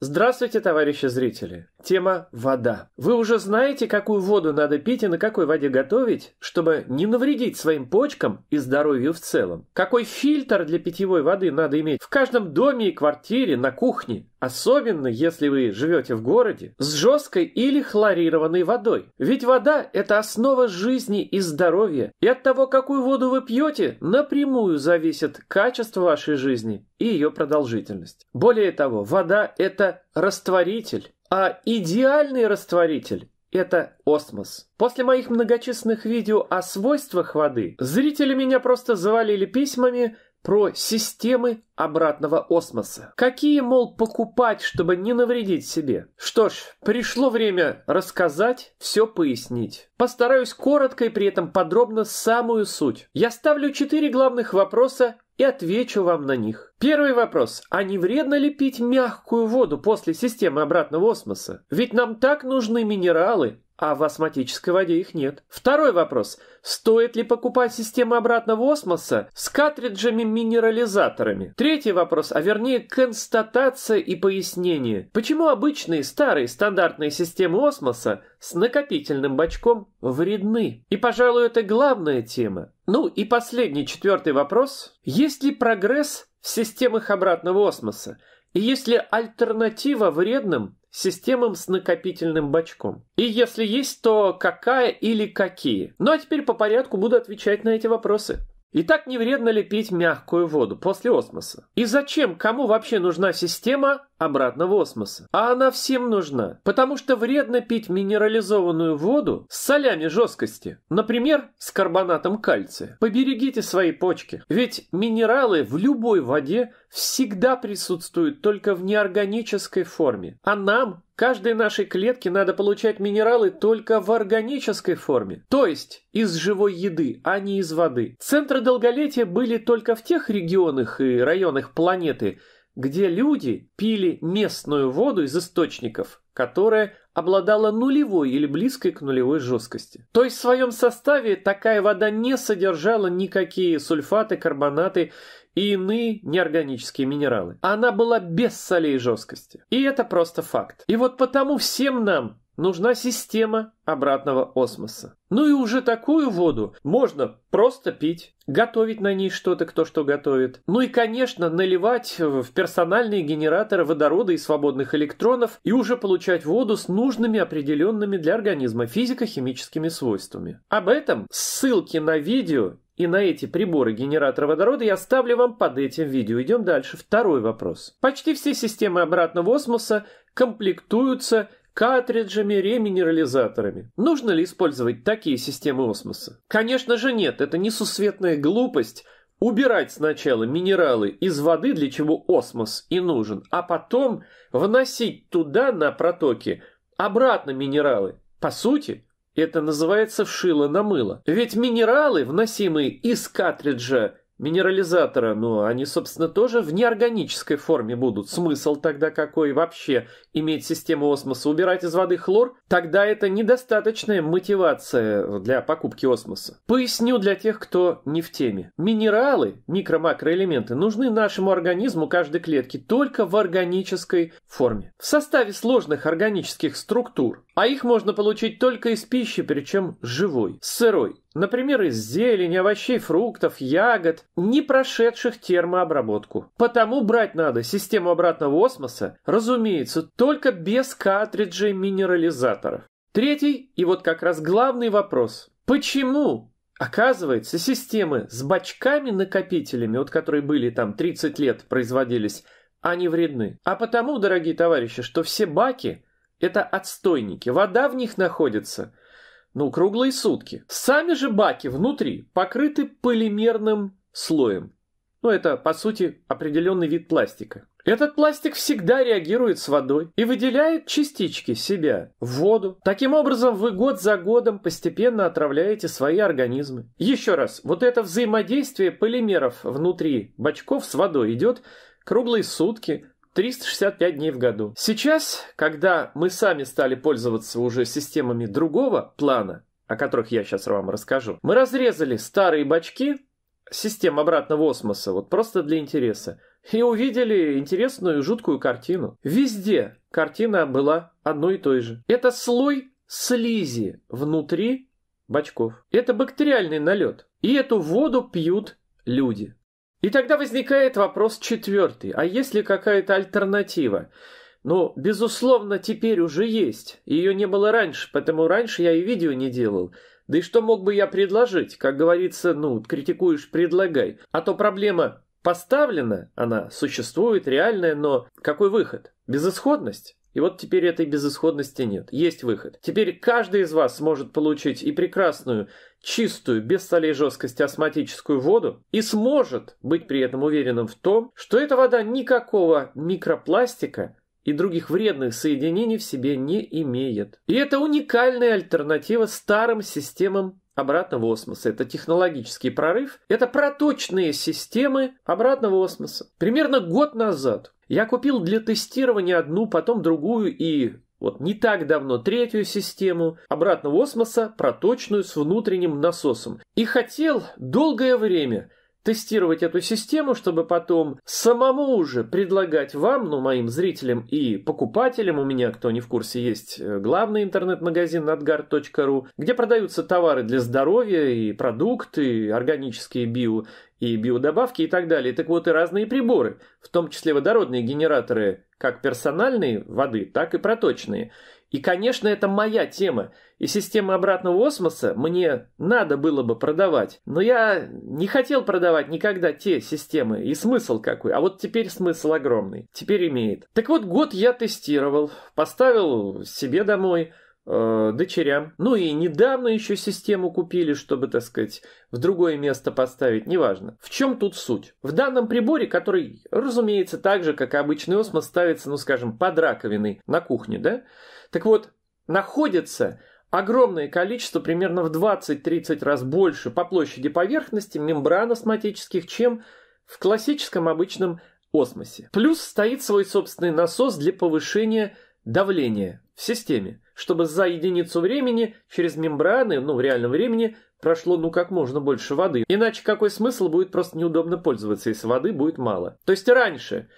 Здравствуйте, товарищи зрители! Тема «Вода». Вы уже знаете, какую воду надо пить и на какой воде готовить, чтобы не навредить своим почкам и здоровью в целом. Какой фильтр для питьевой воды надо иметь в каждом доме и квартире, на кухне. Особенно, если вы живете в городе с жесткой или хлорированной водой. Ведь вода – это основа жизни и здоровья, и от того, какую воду вы пьете, напрямую зависит качество вашей жизни и ее продолжительность. Более того, вода – это растворитель, а идеальный растворитель – это осмос. После моих многочисленных видео о свойствах воды, зрители меня просто завалили письмами – про системы обратного осмоса. Какие, мол, покупать, чтобы не навредить себе? Что ж, пришло время рассказать, все пояснить. Постараюсь коротко и при этом подробно самую суть. Я ставлю четыре главных вопроса и отвечу вам на них. Первый вопрос. А не вредно ли пить мягкую воду после системы обратного осмоса? Ведь нам так нужны минералы, а в осматической воде их нет. Второй вопрос. Стоит ли покупать системы обратного осмоса с картриджами-минерализаторами? Третий вопрос, а вернее констатация и пояснение. Почему обычные старые стандартные системы осмоса с накопительным бачком вредны? И, пожалуй, это главная тема. Ну и последний, четвертый вопрос. Есть ли прогресс в системах обратного осмоса? И есть ли альтернатива вредным системам с накопительным бачком. И если есть, то какая или какие. Ну а теперь по порядку буду отвечать на эти вопросы. И так не вредно ли пить мягкую воду после осмоса? И зачем, кому вообще нужна система обратного осмоса? А она всем нужна, потому что вредно пить минерализованную воду с солями жесткости, например, с карбонатом кальция. Поберегите свои почки, ведь минералы в любой воде всегда присутствуют только в неорганической форме, а нам Каждой нашей клетке надо получать минералы только в органической форме, то есть из живой еды, а не из воды. Центры долголетия были только в тех регионах и районах планеты, где люди пили местную воду из источников, которая обладала нулевой или близкой к нулевой жесткости. То есть в своем составе такая вода не содержала никакие сульфаты, карбонаты и иные неорганические минералы. Она была без солей жесткости. И это просто факт. И вот потому всем нам нужна система обратного осмоса. Ну и уже такую воду можно просто пить, готовить на ней что-то, кто что готовит. Ну и, конечно, наливать в персональные генераторы водорода и свободных электронов и уже получать воду с нужными определенными для организма физико-химическими свойствами. Об этом ссылки на видео и на эти приборы генератора водорода я оставлю вам под этим видео. Идем дальше. Второй вопрос. Почти все системы обратного осмоса комплектуются картриджами, реминерализаторами. Нужно ли использовать такие системы осмоса? Конечно же нет, это несусветная глупость убирать сначала минералы из воды, для чего осмос и нужен, а потом вносить туда на протоки обратно минералы. По сути, это называется вшило на мыло. Ведь минералы, вносимые из картриджа минерализатора, но они, собственно, тоже в неорганической форме будут. Смысл тогда какой вообще иметь систему осмоса? Убирать из воды хлор? Тогда это недостаточная мотивация для покупки осмоса. Поясню для тех, кто не в теме. Минералы, микро-макроэлементы, нужны нашему организму каждой клетки только в органической форме. В составе сложных органических структур, а их можно получить только из пищи, причем живой, сырой. Например, из зелени, овощей, фруктов, ягод, не прошедших термообработку. Потому брать надо систему обратного осмоса, разумеется, только без картриджей минерализаторов. Третий и вот как раз главный вопрос. Почему Оказывается, системы с бачками-накопителями, вот которые были там 30 лет, производились, они вредны. А потому, дорогие товарищи, что все баки – это отстойники. Вода в них находится – ну, круглые сутки. Сами же баки внутри покрыты полимерным слоем. Ну, это, по сути, определенный вид пластика. Этот пластик всегда реагирует с водой и выделяет частички себя в воду. Таким образом, вы год за годом постепенно отравляете свои организмы. Еще раз, вот это взаимодействие полимеров внутри бачков с водой идет круглые сутки, 365 дней в году. Сейчас, когда мы сами стали пользоваться уже системами другого плана, о которых я сейчас вам расскажу, мы разрезали старые бачки систем обратного осмоса, вот просто для интереса, и увидели интересную жуткую картину. Везде картина была одной и той же. Это слой слизи внутри бачков. Это бактериальный налет. И эту воду пьют люди. И тогда возникает вопрос четвертый. А есть ли какая-то альтернатива? Ну, безусловно, теперь уже есть. Ее не было раньше, потому раньше я и видео не делал. Да и что мог бы я предложить? Как говорится, ну, критикуешь – предлагай. А то проблема поставлена, она существует, реальная, но какой выход? Безысходность? И вот теперь этой безысходности нет. Есть выход. Теперь каждый из вас сможет получить и прекрасную, чистую, без солей жесткости осматическую воду и сможет быть при этом уверенным в том, что эта вода никакого микропластика и других вредных соединений в себе не имеет. И это уникальная альтернатива старым системам обратного осмоса. Это технологический прорыв, это проточные системы обратного осмоса. Примерно год назад я купил для тестирования одну, потом другую и вот не так давно третью систему обратного осмоса, проточную с внутренним насосом. И хотел долгое время тестировать эту систему, чтобы потом самому уже предлагать вам, ну, моим зрителям и покупателям, у меня, кто не в курсе, есть э, главный интернет-магазин надгар.ру, где продаются товары для здоровья и продукты, органические био и биодобавки и так далее. Так вот и разные приборы, в том числе водородные генераторы, как персональные воды, так и проточные. И, конечно, это моя тема, и системы обратного осмоса мне надо было бы продавать. Но я не хотел продавать никогда те системы, и смысл какой. А вот теперь смысл огромный, теперь имеет. Так вот, год я тестировал, поставил себе домой – э, дочерям. Ну и недавно еще систему купили, чтобы, так сказать, в другое место поставить, неважно. В чем тут суть? В данном приборе, который, разумеется, так же, как и обычный осмос, ставится, ну скажем, под раковиной на кухне, да? Так вот, находится огромное количество, примерно в 20-30 раз больше по площади поверхности мембран осматических, чем в классическом обычном осмосе. Плюс стоит свой собственный насос для повышения давление в системе, чтобы за единицу времени через мембраны, ну, в реальном времени, прошло ну как можно больше воды. Иначе какой смысл будет просто неудобно пользоваться, если воды будет мало. То есть раньше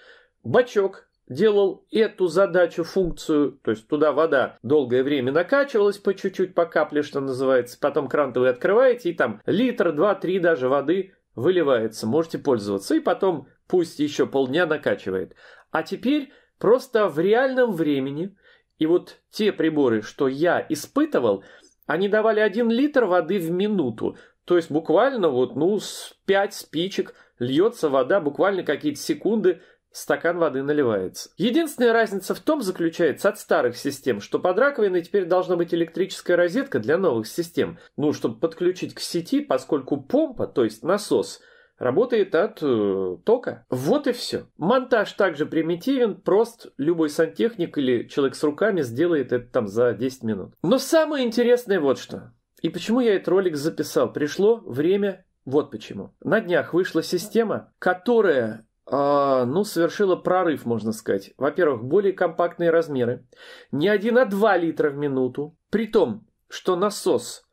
бачок делал эту задачу, функцию, то есть туда вода долгое время накачивалась по чуть-чуть, по капле, что называется, потом кран вы открываете, и там литр, два, три даже воды выливается, можете пользоваться, и потом пусть еще полдня накачивает. А теперь Просто в реальном времени, и вот те приборы, что я испытывал, они давали 1 литр воды в минуту. То есть буквально вот, ну, с 5 спичек льется вода, буквально какие-то секунды стакан воды наливается. Единственная разница в том заключается от старых систем, что под раковиной теперь должна быть электрическая розетка для новых систем. Ну, чтобы подключить к сети, поскольку помпа, то есть насос – работает от э, тока. Вот и все. Монтаж также примитивен, прост. Любой сантехник или человек с руками сделает это там за 10 минут. Но самое интересное вот что. И почему я этот ролик записал? Пришло время, вот почему. На днях вышла система, которая а, ну, совершила прорыв, можно сказать. Во-первых, более компактные размеры. Не один, а два литра в минуту. При том, что насос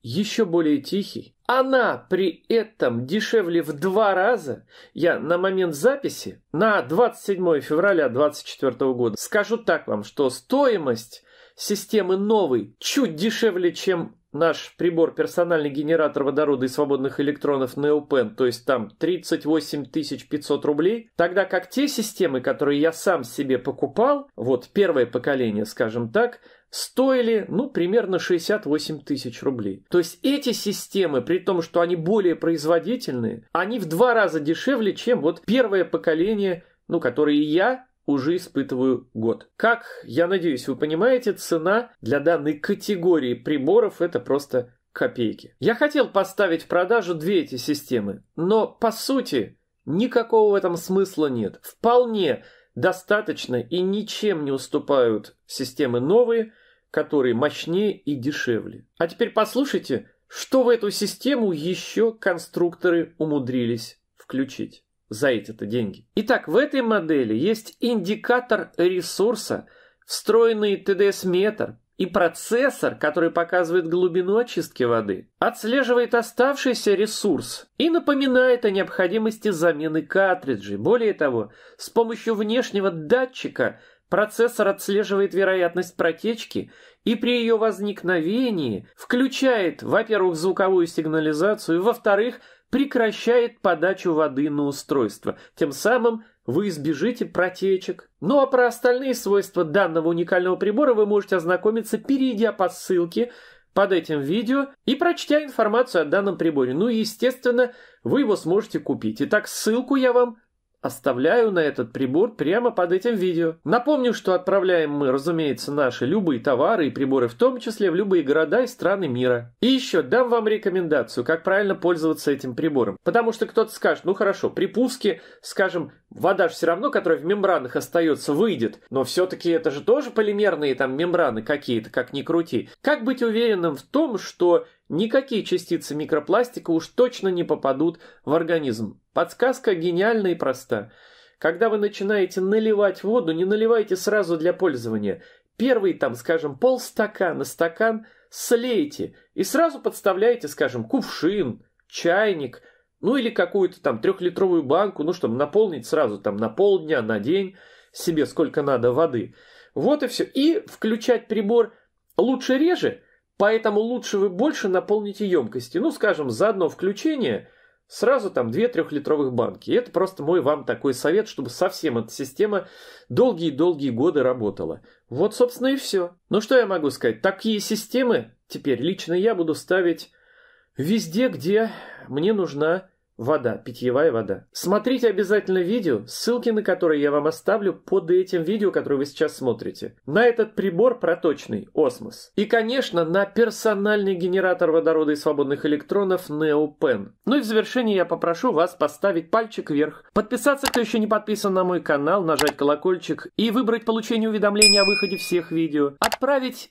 еще более тихий, она при этом дешевле в два раза. Я на момент записи, на 27 февраля 2024 года, скажу так вам, что стоимость системы новой чуть дешевле, чем наш прибор персональный генератор водорода и свободных электронов Neopen, то есть там 38 500 рублей, тогда как те системы, которые я сам себе покупал, вот первое поколение, скажем так, стоили, ну, примерно 68 тысяч рублей. То есть эти системы, при том, что они более производительные, они в два раза дешевле, чем вот первое поколение, ну, которое я уже испытываю год. Как, я надеюсь, вы понимаете, цена для данной категории приборов это просто копейки. Я хотел поставить в продажу две эти системы, но по сути никакого в этом смысла нет. Вполне достаточно и ничем не уступают системы новые – который мощнее и дешевле. А теперь послушайте, что в эту систему еще конструкторы умудрились включить за эти-то деньги. Итак, в этой модели есть индикатор ресурса, встроенный ТДС-метр и процессор, который показывает глубину очистки воды, отслеживает оставшийся ресурс и напоминает о необходимости замены картриджей. Более того, с помощью внешнего датчика – Процессор отслеживает вероятность протечки и при ее возникновении включает, во-первых, звуковую сигнализацию, во-вторых, прекращает подачу воды на устройство. Тем самым вы избежите протечек. Ну а про остальные свойства данного уникального прибора вы можете ознакомиться, перейдя по ссылке под этим видео и прочтя информацию о данном приборе. Ну и, естественно, вы его сможете купить. Итак, ссылку я вам Оставляю на этот прибор прямо под этим видео. Напомню, что отправляем мы, разумеется, наши любые товары и приборы, в том числе в любые города и страны мира. И еще дам вам рекомендацию, как правильно пользоваться этим прибором. Потому что кто-то скажет, ну хорошо, при пуске, скажем, вода же все равно, которая в мембранах остается, выйдет. Но все-таки это же тоже полимерные там мембраны какие-то, как ни крути. Как быть уверенным в том, что никакие частицы микропластика уж точно не попадут в организм? Подсказка гениальна и проста. Когда вы начинаете наливать воду, не наливайте сразу для пользования. Первый, там, скажем, полстакана, стакан слейте и сразу подставляете, скажем, кувшин, чайник – ну или какую-то там трехлитровую банку, ну чтобы наполнить сразу там на полдня, на день себе сколько надо воды. Вот и все. И включать прибор лучше реже, поэтому лучше вы больше наполните емкости. Ну, скажем, за одно включение сразу там 2 трехлитровых банки. И это просто мой вам такой совет, чтобы совсем эта система долгие-долгие годы работала. Вот, собственно, и все. Ну, что я могу сказать? Такие системы теперь лично я буду ставить Везде, где мне нужна вода, питьевая вода. Смотрите обязательно видео, ссылки на которые я вам оставлю под этим видео, которое вы сейчас смотрите. На этот прибор проточный, осмос. И, конечно, на персональный генератор водорода и свободных электронов NeoPen. Ну и в завершение я попрошу вас поставить пальчик вверх, подписаться, кто еще не подписан на мой канал, нажать колокольчик и выбрать получение уведомлений о выходе всех видео, отправить